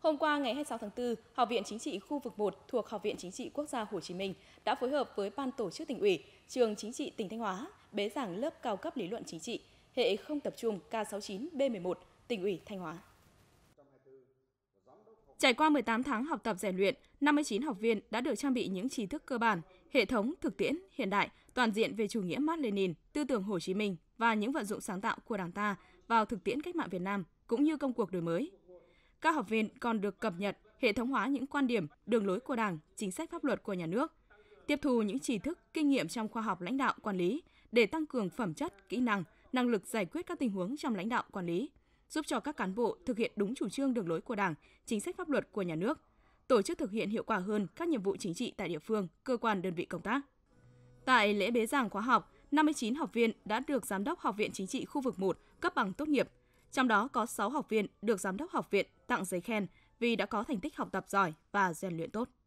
Hôm qua ngày 26 tháng 4, Học viện Chính trị khu vực 1 thuộc Học viện Chính trị Quốc gia Hồ Chí Minh đã phối hợp với Ban tổ chức tỉnh ủy, Trường Chính trị tỉnh Thanh Hóa bế giảng lớp cao cấp lý luận chính trị hệ không tập trung K69B11 tỉnh ủy Thanh Hóa. Trải qua 18 tháng học tập rèn luyện, 59 học viên đã được trang bị những tri thức cơ bản, hệ thống, thực tiễn, hiện đại, toàn diện về chủ nghĩa Mác Lênin, tư tưởng Hồ Chí Minh và những vận dụng sáng tạo của Đảng ta vào thực tiễn cách mạng Việt Nam cũng như công cuộc đổi mới. Các học viên còn được cập nhật, hệ thống hóa những quan điểm, đường lối của Đảng, chính sách pháp luật của nhà nước, tiếp thu những tri thức, kinh nghiệm trong khoa học lãnh đạo quản lý để tăng cường phẩm chất, kỹ năng, năng lực giải quyết các tình huống trong lãnh đạo quản lý, giúp cho các cán bộ thực hiện đúng chủ trương đường lối của Đảng, chính sách pháp luật của nhà nước, tổ chức thực hiện hiệu quả hơn các nhiệm vụ chính trị tại địa phương, cơ quan đơn vị công tác. Tại lễ bế giảng khóa học, 59 học viên đã được Giám đốc Học viện Chính trị khu vực 1 cấp bằng tốt nghiệp, trong đó có 6 học viên được giám đốc học viện tặng giấy khen vì đã có thành tích học tập giỏi và rèn luyện tốt.